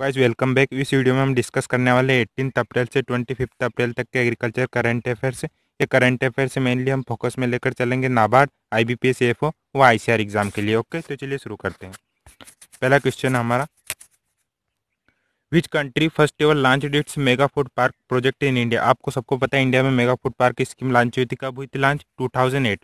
wise welcome back इस video में हम डिस्कस करने वाले एटीन अप्रैल से ट्वेंटी फिफ्थ अप्रैल तक के एग्रीकल्चर करंट अफेयर्स ये करंट अफेयर से मेनली हम फोकस में लेकर चलेंगे NABARD I B P S F O व आई एग्ज़ाम के लिए ओके तो चलिए शुरू करते हैं पहला क्वेश्चन हमारा which country first ever launched its mega food park project in India आपको सबको पता है इंडिया में मेगा फूड पार्क की स्कीम लॉन्च हुई थी कब हुई थी लॉन्च टू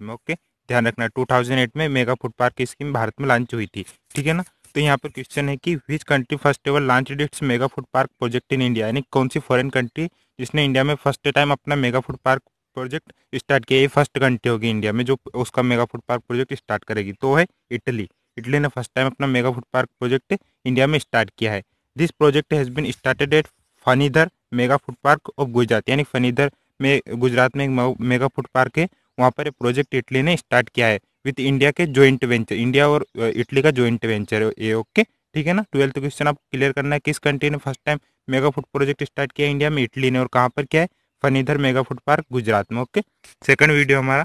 में ओके ध्यान रखना 2008 में मेगा फूड पार्क की स्कीम भारत में लॉन्च हुई थी ठीक है ना तो यहाँ पर क्वेश्चन है कि which country first ever launch its mega food park project in India यानी कौन सी फॉरेन कंट्री जिसने इंडिया में फर्स्ट टाइम अपना mega food park project start किया ये फर्स्ट कंट्री होगी इंडिया में जो उसका mega food park project start करेगी तो है इटली इटली ने फर्स्ट टाइम अपना mega food park project India में स्टार्ट किया है this project has been started eight फनीधर mega food park of Gujarat यानी फनीधर में गुजरात में एक मेगा फूड पार्क है वहाँ पर प्रोजेक्ट इटली ने स्टार्ट किया है विथ इंडिया के ज्वाइंट वेंचर इंडिया और इटली का ज्वाइंट वेंचर है ये ओके ठीक है ना ट्वेल्थ क्वेश्चन आपको क्लियर करना है किस कंट्री ने first time mega food project start किया इंडिया में इटली ने और कहाँ पर क्या है Fanidhar mega food park Gujarat में ओके सेकंड वीडियो हमारा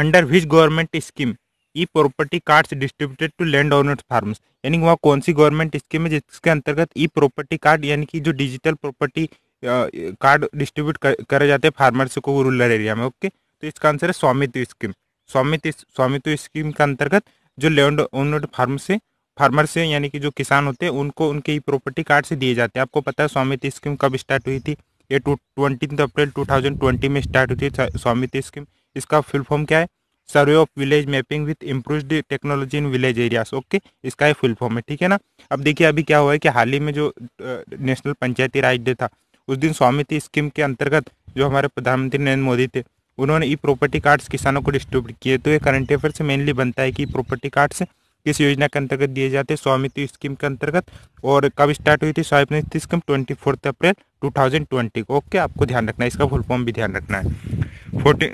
under which government scheme E property cards distributed to land owners farm यानी वहाँ कौन सी गवर्नमेंट स्कीम है जिसके अंतर्गत ई प्रॉपर्टी कार्ड यानी कि जो डिजिटल प्रॉपर्टी कार्ड डिस्ट्रीब्यूट करे जाते हैं फार्मर्स को रूरल एरिया में ओके तो इसका आंसर है स्वामित्व स्कीम स्वामित्व स्वामित्व स्कीम के अंतर्गत जो लैंड ओनर्ड फार्म से फार्मर से यानी कि जो किसान होते हैं उनको उनके ही प्रॉपर्टी कार्ड से दिए जाते हैं आपको पता है स्वामित्व स्कीम कब स्टार्ट हुई थी ये टू ट्वेंटी अप्रैल ट्वेंटी में स्टार्ट हुई थी स्वामित्व स्कीम इसका फुल फॉर्म क्या है survey of village mapping with improve technology in village areas okay इसका ये फुल फॉर्म है ठीक है ना अब देखिए अभी क्या हुआ है कि हाल ही में जो नेशनल पंचायती राज डे था उस दिन स्वामित्व स्कीम के अंतर्गत जो हमारे प्रधानमंत्री नरेंद्र मोदी थे उन्होंने ई प्रॉपर्टी कार्ड्स किसानों को डिस्ट्रीब्यूट किए तो ये करंट अफेयर से मेनली बनता है कि प्रॉपर्टी कार्ड्स किस योजना के अंतर्गत दिए जाते हैं स्वामित्व स्कीम के अंतर्गत और कब स्टार्ट हुई थी Svamitva scheme twenty fourth April two thousand twenty को ओके आपको ध्यान रखना है इसका फुल फॉर्म भी ध्यान रखना है फोर्टी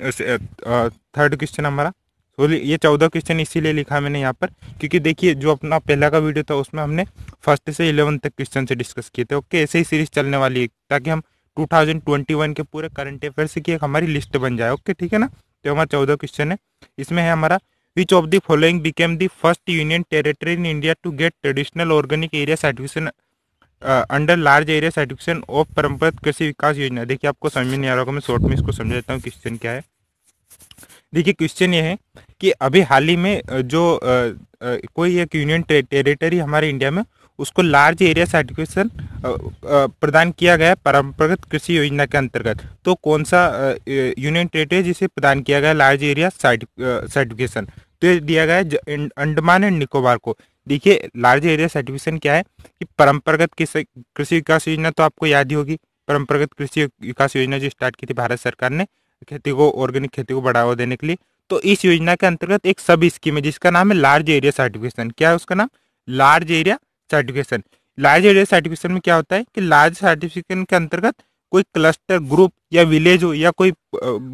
थर्ड क्वेश्चन हमारा बोलिए तो ये चौदह क्वेश्चन इसीलिए लिखा मैंने यहाँ पर क्योंकि देखिए जो अपना पहला का वीडियो था उसमें हमने फर्स्ट से इलेवन तक क्वेश्चन से डिस्कस किए थे ओके ऐसे ही सीरीज चलने वाली है ताकि हम 2021 के पूरे करंट अफेयर्स की एक हमारी लिस्ट बन जाए ओके ठीक है ना तो हमारा चौदह क्वेश्चन है इसमें है हमारा which of the following became the first union territory in India to get traditional organic area certification under large area certification of Paramparagat Krishi Vikas योजना देखिए आपको समझ नहीं आ रहा होगा मैं शॉर्ट में इसको समझ देता हूँ क्वेश्चन क्या है देखिए क्वेश्चन ये है कि अभी हाल ही में जो आ, uh, आ, uh, कोई एक यूनियन टेरिटरी हमारे इंडिया में उसको लार्ज एरिया सर्टिफिकेशन प्रदान किया गया परंपरागत कृषि योजना के अंतर्गत तो कौन सा यूनियन टेरेटरी जिसे प्रदान किया गया लार्ज एरिया सर्टिफिकेशन तो ये दिया गया अं, अंडमान एंड निकोबार को देखिए लार्ज एरिया सर्टिफिकेशन क्या है कि परंपरागत कृषि विकास योजना तो आपको याद ही होगी परंपरागत कृषि विकास योजना जो स्टार्ट की थी भारत सरकार ने खेती को ऑर्गेनिक खेती को बढ़ावा देने के लिए तो इस योजना के अंतर्गत एक सब स्कीम है जिसका नाम है लार्ज एरिया सर्टिफिकेशन क्या है उसका नाम large area certification large area certification में क्या होता है कि लार्ज सर्टिफिकेशन के अंतर्गत कोई क्लस्टर ग्रुप या विलेज हो या कोई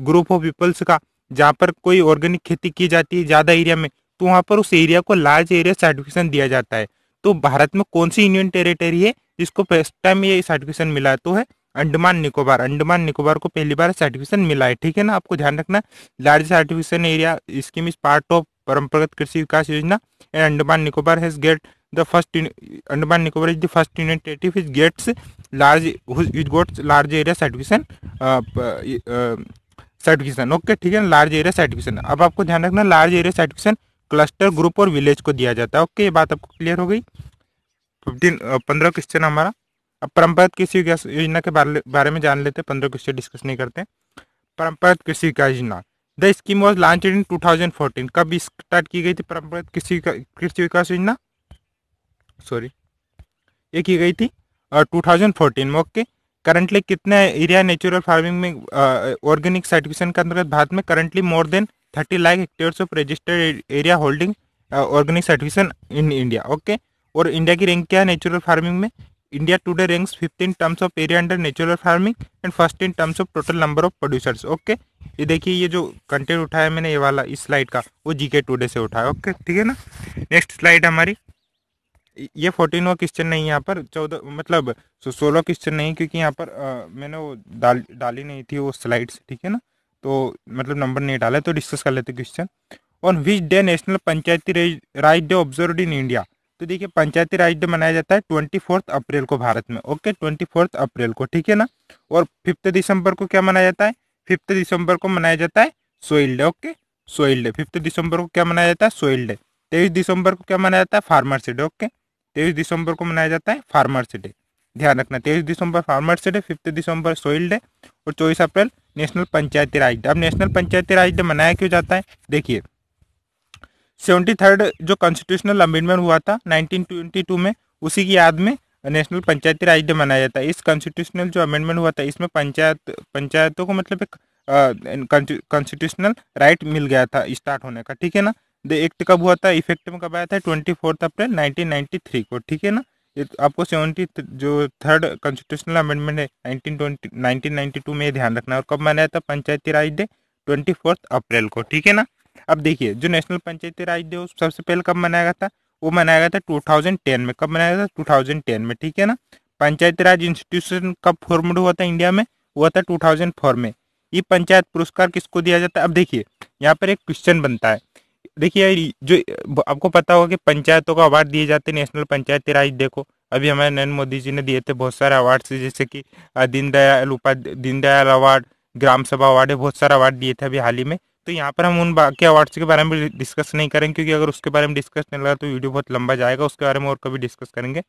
ग्रुप हो पीपल्स का जहाँ पर कोई ऑर्गेनिक खेती की जाती है ज़्यादा एरिया में तो वहाँ पर उस एरिया को लार्ज एरिया सर्टिफिकेशन दिया जाता है तो भारत में कौन सी यूनियन टेरिटरी है जिसको फर्स्ट टाइम ये सर्टिफिकेशन मिला तो है अंडमान निकोबार अंडमान निकोबार को पहली बार सर्टिफिकेशन मिला है ठीक है ना आपको ध्यान रखना large certification area scheme is part of Paramparagat Krishi Vikas Yojana and Andaman Nicobar has get the first Andaman Nicobar is the first unitative is gets large is got large area certification certification okay ठीक है लार्ज एरिया सर्टिफिकेशन अब आपको ध्यान रखना large area certification cluster group और village को दिया जाता है ओके ये बात आपको क्लियर हो गई फिफ्टीन uh, पंद्रह क्वेश्चन हमारा अब परंपरागत कृषि विकास योजना के बारे, बारे में जान लेते हैं पंद्रह क्वेश्चन डिस्कस नहीं करते परंपरागत Krishi Vikas Yojana the scheme was launch in 2014 कब स्टार्ट की गई थी परंपरागत कृषि कृषि विकास योजना सॉरी ये की गई थी टू थाउजेंड फोर्टीन में ओके करंटली कितने एरिया नेचुरल फार्मिंग में ऑर्गेनिक सर्टिफिकेशन के अंतर्गत भारत में currently more than thirty lakh hectares of registered area holding organic certification in India okay और इंडिया की रैंक क्या है नेचुरल फार्मिंग में India today ranks 15 terms terms of area under natural farming and first in terms of total number of producers okay ये देखिए ये जो content उठाया मैंने ये वाला इस स्लाइड का वो जीके टूडे से उठाया ओके okay, ठीक है ना नेक्स्ट स्लाइड हमारी ये फोर्टीन वो क्वेश्चन नहीं यहाँ पर चौदह मतलब सोलह क्वेश्चन नहीं क्योंकि यहाँ पर आ, मैंने वो डाल डाली नहीं थी वो स्लाइड्स ठीक है ना तो मतलब नंबर नहीं डाला तो डिस्कस कर लेते question on which day national Panchayati Raj day observe in India तो देखिए पंचायती राज डे मनाया जाता है ट्वेंटी फोर्थ अप्रैल को भारत में ओके ट्वेंटी फोर्थ अप्रैल को ठीक है ना और फिफ्थ दिसंबर को क्या मनाया जाता है फिफ्थ दिसंबर को मनाया जाता है soil day okay soil day fifth December को क्या मनाया जाता है सोइल डे तेईस दिसंबर को क्या मनाया जाता है फार्मर्स डे ओके तेईस दिसंबर को मनाया जाता है फार्मर्स डे ध्यान रखना तेईस दिसंबर farmers day fifth December soil day और चौबीस अप्रैल नेशनल पंचायती राज डे अब नेशनल पंचायती राज डे मनाया क्यों जाता है देखिए सेवेंटी थर्ड जो कॉन्स्टिट्यूशनल अमेंडमेंट हुआ था 1922 में उसी की याद में नेशनल पंचायती राज डे मनाया जाता है इस कॉन्स्टिट्यूशनल जो अमेंडमेंट हुआ था इसमें पंचायत पंचायतों को मतलब एक कॉन्स्टिट्यूशनल राइट मिल गया था स्टार्ट होने का ठीक है ना द एक्ट कब हुआ था इफेक्ट में कब आया था ट्वेंटी फोर्थ अप्रैल थ्री को ठीक है ना ये आपको सेवेंटी जो थर्ड कॉन्स्टिट्यूशनल अमेंडमेंट है नाइनटीन ट्वेंटी नाइनटीन टू में ध्यान रखना है और कब मनाया था Panchayati Raj day twenty fourth April को ठीक है ना अब देखिए जो नेशनल पंचायती राज दिवस सबसे पहले कब मनाया गया था वो मनाया गया था 2010 में कब मनाया गया था 2010 में ठीक है ना पंचायती राज इंस्टीट्यूशन कब फॉर्मड हुआ था इंडिया में हुआ था टू में ये पंचायत पुरस्कार किसको दिया जाता है अब देखिए यहाँ पर एक क्वेश्चन बनता है देखिए जो आपको पता होगा कि पंचायतों का अवार्ड दिए जाते हैं नेशनल पंचायती राज देखो अभी हमारे नरेंद्र मोदी जी ने दिए थे बहुत सारे अवार्ड जैसे कि दीनदयाल उपाध्याय दीनदयाल अवार्ड ग्राम सभा अवार्ड है बहुत सारे अवार्ड दिए थे अभी हाल ही में तो यहाँ पर हम उन बाकी अवार्ड्स के बारे में डिस्कस नहीं करेंगे क्योंकि अगर उसके बारे में डिस्कस नहीं लगा तो वीडियो बहुत लंबा जाएगा उसके बारे में और कभी डिस्कस करेंगे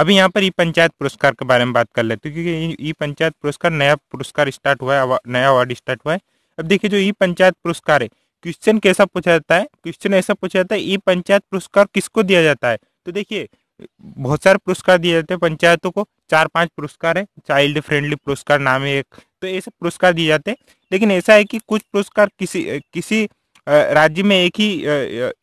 अभी यहाँ पर ई पंचायत पुरस्कार के बारे में बात कर लेते हैं क्योंकि ई पंचायत पुरस्कार नया पुरस्कार स्टार्ट हुआ है नया अवार्ड स्टार्ट हुआ है अब देखिए जो ई पंचायत पुरस्कार है क्वेश्चन कैसा पूछा जाता है क्वेश्चन ऐसा पूछा जाता है ई पंचायत पुरस्कार किसको दिया जाता है तो देखिए बहुत सारे पुरस्कार दिए जाते हैं पंचायतों को चार पांच पुरस्कार है चाइल्ड फ्रेंडली पुरस्कार नाम है एक तो ऐसे पुरस्कार दिए जाते हैं लेकिन ऐसा है कि कुछ पुरस्कार किसी किसी राज्य में एक ही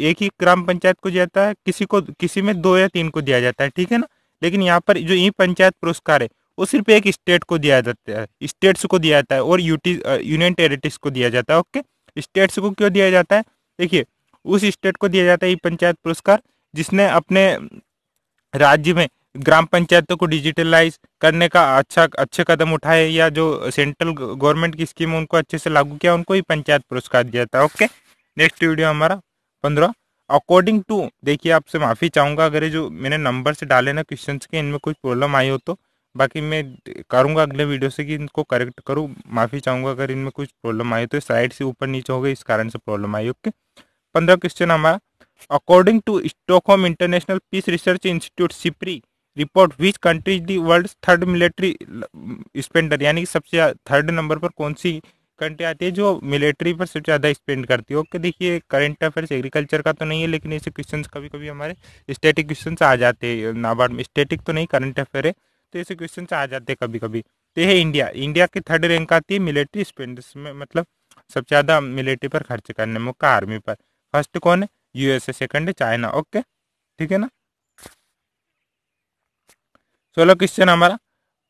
एक ही ग्राम पंचायत को दिया जाता है किसी को किसी में दो या तीन को दिया जाता है ठीक है ना लेकिन यहाँ पर जो ई पंचायत पुरस्कार है वो सिर्फ एक स्टेट को दिया जाता है स्टेट्स को दिया जाता है और यूटी यूनियन टेरिटरीज को दिया जाता है ओके स्टेट्स को क्यों दिया जाता है देखिए उस स्टेट को दिया जाता है ई पंचायत पुरस्कार जिसने अपने राज्य में ग्राम पंचायतों को डिजिटलाइज करने का अच्छा अच्छे कदम उठाए या जो सेंट्रल गवर्नमेंट की स्कीम उनको अच्छे से लागू किया उनको ही पंचायत पुरस्कार दिया था ओके नेक्स्ट वीडियो हमारा पंद्रह अकॉर्डिंग टू देखिए आपसे माफ़ी चाहूँगा अगर ये जो मैंने नंबर से डाले ना क्वेश्चन के तो, इनमें कुछ प्रॉब्लम आई हो तो बाकी मैं करूँगा अगले वीडियो से कि इनको करेक्ट करूँ माफ़ी चाहूँगा अगर इनमें कुछ प्रॉब्लम आई तो साइड से ऊपर नीचे हो गए इस कारण से प्रॉब्लम आई ओके पंद्रह क्वेश्चन हमारा according to Stockholm international peace research institute SIPRI report which countries the world third military spender यानी कि सबसे थर्ड नंबर पर कौन सी कंट्री आती है जो मिलिट्री पर सबसे ज़्यादा स्पेंड करती है ओके देखिए करंट अफेयर्स एग्रीकल्चर का तो नहीं है लेकिन ऐसे क्वेश्चन कभी कभी हमारे स्टेटिक क्वेश्चन आ जाते हैं नाबार्ड में स्टेटिक तो नहीं करंट अफेयर है तो ऐसे क्वेश्चन आ जाते हैं कभी कभी तो यह इंडिया इंडिया की थर्ड रैंक आती है मिलिट्री स्पेंड में मतलब सबसे ज़्यादा मिलिट्री पर खर्च करने में आर्मी पर फर्स्ट कौन है यूएसए सेकंड है चाइना ओके ठीक है ना सोलह क्वेश्चन हमारा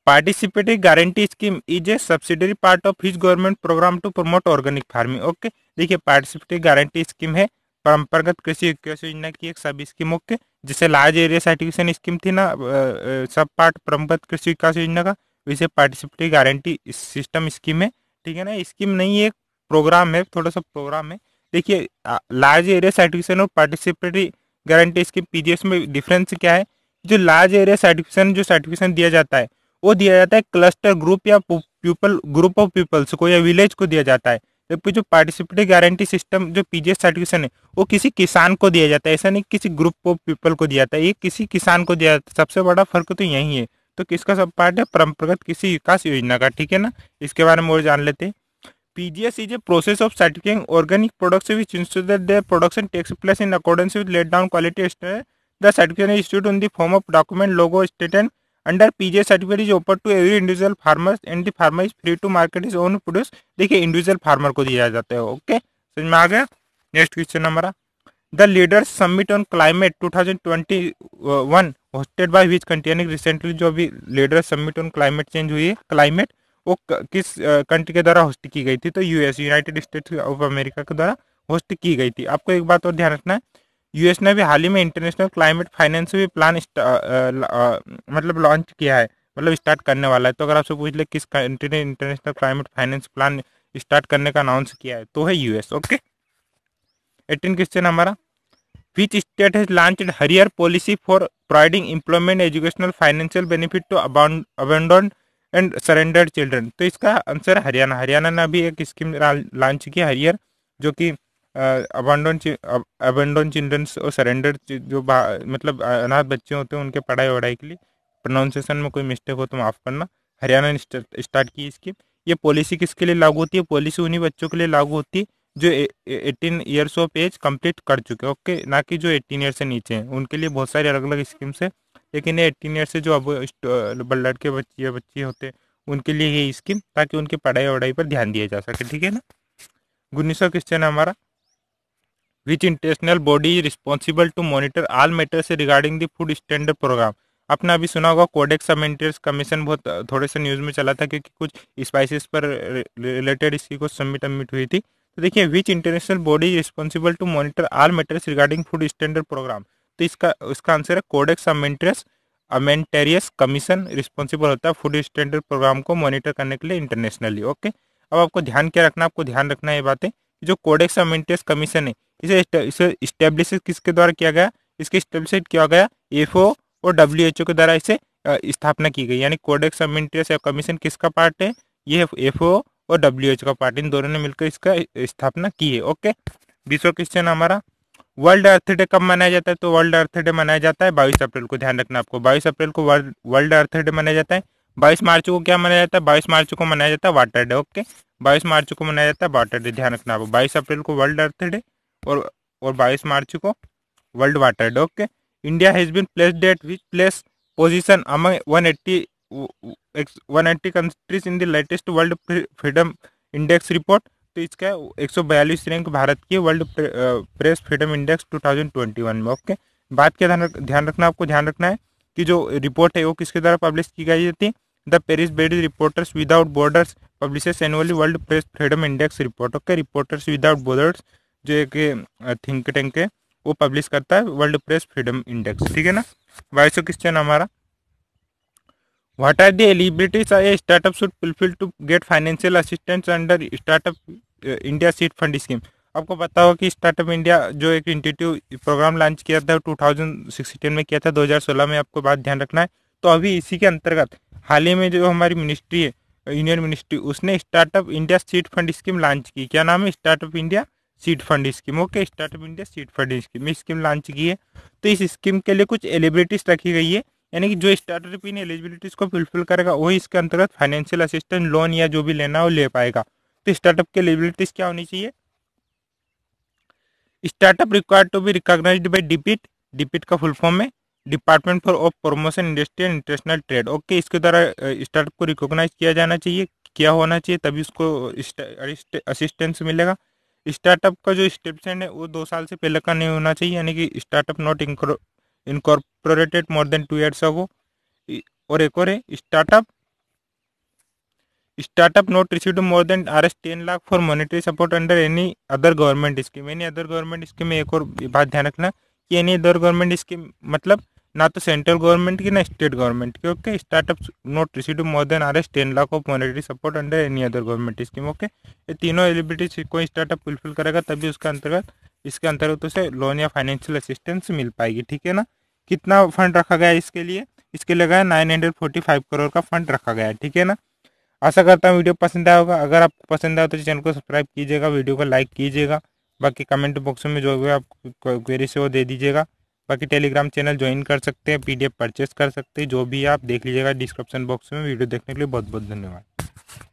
participatory guarantee scheme is a subsidiary part of his government programme to promote organic farming okay देखिए पार्टिसिपेटरी गारंटी स्कीम है परंपरागत कृषि विकास योजना की एक सब स्कीम ओके जैसे लार्ज एरिया सर्टिफिकेशन स्कीम थी ना सब पार्ट परंपरागत कृषि विकास योजना का वैसे पार्टिसिपेटरी गारंटी सिस्टम स्कीम है ठीक है ना स्कीम नहीं एक प्रोग्राम है थोड़ा सा प्रोग्राम है देखिए लार्ज एरिया सर्टिफिकेशन और पार्टिसिपेटरी गारंटी स्कीम पीजीएस में डिफरेंस क्या है जो लार्ज एरिया सर्टिफिकेशन जो सर्टिफिकेशन दिया जाता है वो दिया जाता है क्लस्टर ग्रुप या पीपल ग्रुप ऑफ पीपल्स को या विलेज को दिया जाता है जबकि जो पार्टिसिपेटरी गारंटी सिस्टम जो पीजीएस सर्टिफिकेशन है वो किसी किसान को दिया जाता है ऐसा नहीं किसी ग्रुप ऑफ पीपल को दिया जाता है ये किसी किसान को दिया जाता है सबसे बड़ा फर्क तो यही है तो किसका सब पार्ट है परंपरागत किसी विकास योजना का ठीक है ना इसके बारे में और जान लेते हैं PGS is a process of certificate organic products which ensures that their production takes place in accordance with laid down The certificate is issued in the form of document logo stated under PJ certificate is open to every individual farmers and the farmer is free to market his own produce देखिए individual farmer को दिया जाता है okay समझ में आ गया next question हमारा the leaders submit on climate 2021 hosted by which country यानी रिसेंटली जो अभी leader submit on climate change हुई है क्लाइमेट वो किस कंट्री के द्वारा होस्ट की गई थी तो US United States of America के द्वारा होस्ट की गई थी आपको एक बात और ध्यान रखना है यूएस ने भी हाल ही में इंटरनेशनल क्लाइमेट फाइनेंस भी प्लान मतलब लॉन्च किया है मतलब स्टार्ट करने वाला है तो अगर आपसे पूछ ले किस कंट्री ने international climate finance plan start करने का अनाउंस किया है तो है यूएस ओके एटीन क्वेश्चन हमारा विच स्टेट हैज लॉन्च हरियर policy for providing employment educational financial benefit to अब एंड सरेंडर्ड चिल्ड्रन तो इसका आंसर हरियाणा हरियाणा ने अभी एक स्कीम लॉन्च की हरियर जो कि अबांडन अबंडन चिल्ड्रंस और सरेंडर जो मतलब अनाथ बच्चे होते हैं उनके पढ़ाई वढ़ाई के लिए प्रोनाउंसिएशन में कोई मिस्टेक हो तो माफ़ करना हरियाणा ने स्टार्ट की स्कीम ये पॉलिसी किसके लिए लागू होती है पॉलिसी उन्हीं बच्चों के लिए लागू होती है जो eighteen years of age complete कर चुके हैं ओके ना कि जो एटीन ईयर से नीचे हैं उनके लिए बहुत सारी अलग अलग स्कीम्स हैं लेकिन ये एटीन ईयर से जो अब लड़के बच्चे या बच्चे होते हैं उनके लिए ये स्कीम ताकि उनकी पढ़ाई वढ़ाई पर ध्यान दिया जा सके ठीक है ना उन्नीस सौ क्वेश्चन है हमारा which international body is responsible to monitor all matters regarding the food standard programme आपने अभी सुना होगा कोडेक्स ऑफ मेंटेनेंस कमीशन बहुत थोड़े से न्यूज़ में चला था क्योंकि कुछ स्पाइसेस पर रिलेटेड इसकी कुछ सबमिट अमिट हुई थी तो देखिए which international body is responsible to monitor all matters regarding food standard programme तो इसका इसका आंसर है codex of maintenance alimentarius commission responsible होता है फूड स्टैंडर्ड प्रोग्राम को मॉनिटर करने के लिए इंटरनेशनली ओके अब आपको ध्यान क्या रखना आपको ध्यान रखना है ये बातें जो कोडेक्स ऑफ मेंटेनेंस कमीशन है इसे इसे इस्टेब्लिश किसके द्वारा किया गया इसके इस्टेब्लिश किया गया एफ और डब्ल्यू के द्वारा इसे स्थापना की गई यानी कोडेक्स ऑफ मेंटेनेंस कमीशन किसका पार्ट है ये एफ और डब्ल्यू का पार्ट इन दोनों ने मिलकर इसका स्थापना की है ओके बीसवा क्वेश्चन हमारा वर्ल्ड अर्थ डे कब मनाया जाता है तो वर्ल्ड अर्थ डे मनाया जाता है बाईस अप्रैल को ध्यान रखना आपको बाईस अप्रैल को वर्ल्ड अर्थ डे मनाया जाता है बाईस मार्च को क्या मनाया जाता है बाईस मार्च को मनाया जाता है वाटर डे ओके बाईस मार्च को मनाया जाता है वाटर डे ध्यान रखना आप बाईस अप्रैल को वर्ल्ड अर्थ डे और और बाईस मार्च को world water day okay India has been placed at which place position among one eighty one eighty countries in the latest world freedom index report तो इसका एक सौ बयालीस रैंक भारत की world press freedom index two thousand twenty one में okay बात क्या ध्यान रखना आपको ध्यान रखना है कि जो रिपोर्ट है वो किसके द्वारा पब्लिश की गई थी the Paris based reporters without borders publishes annually world press freedom index report okay reporters without borders जो एक थिंक टैंक है वो पब्लिश करता है वर्ल्ड प्रेस फ्रीडम इंडेक्स ठीक है ना बाईसो क्वेश्चन हमारा what are the eligibilities a startup should fulfil to get financial assistance under startup India seed fund scheme आपको पता होगा कि स्टार्टअप इंडिया जो एक इंटीट्यू प्रोग्राम लॉन्च किया था 2016 में किया था 2016 में आपको बात ध्यान रखना है तो अभी इसी के अंतर्गत हाल ही में जो हमारी मिनिस्ट्री है यूनियन मिनिस्ट्री उसने startup India seed fund scheme launch की क्या नाम है startup India seed fund scheme okay startup India seed fund scheme scheme launch की है तो इस स्कीम के लिए कुछ एलिबिलिटीज रखी गई है यानी कि जो स्टार्टअप इन एलिजिबिलिटीज को फुलफिल करेगा वही इसके अंतर्गत फाइनेंशियल असिस्टेंट लोन या जो भी लेना हो ले पाएगा तो स्टार्टअप की एलिबिलिटीज क्या होनी चाहिए startup required to be recognize by DPIIT DPIIT का फुल फॉर्म है department for of promotion industry and international trade okay इसके द्वारा स्टार्टअप को रिकॉग्नाइज किया जाना चाहिए क्या होना चाहिए तभी उसको असिस्टेंस मिलेगा स्टार्टअप का जो स्टेपसेंट है वो दो साल से पहले का नहीं होना चाहिए यानी कि startup not incorporated more than two years of और एक और है startup startup not receive more than R S ten lakh for monetary support under any other government scheme any other government scheme में एक और बात ध्यान रखना कि एनी अदर गवर्नमेंट स्कीम मतलब ना तो सेंट्रल गवर्नमेंट की ना स्टेट गवर्नमेंट की okay startup not receive more than R S ten lakh of monetary support under any other government scheme okay ये तीनों एलिबिलिटीज कोई स्टार्टअप फुलफिल करेगा तभी उसके अंतर्गत इसके अंतर्गत उसे लोन या फाइनेंशियल असिस्टेंस मिल पाएगी ठीक है ना कितना फंड रखा गया इसके लिए इसके लिए गया nine hundred forty five crore का फंड रखा गया ठीक है ना आशा करता हूँ वीडियो पसंद आया होगा अगर आपको पसंद आया तो चैनल को सब्सक्राइब कीजिएगा वीडियो को लाइक कीजिएगा बाकी कमेंट बॉक्स में जो भी आप क्वेरी से वो दे दीजिएगा बाकी टेलीग्राम चैनल ज्वाइन कर सकते हैं पीडीएफ परचेस कर सकते हैं जो भी आप देख लीजिएगा डिस्क्रिप्शन बॉक्स में वीडियो देखने के लिए बहुत बहुत धन्यवाद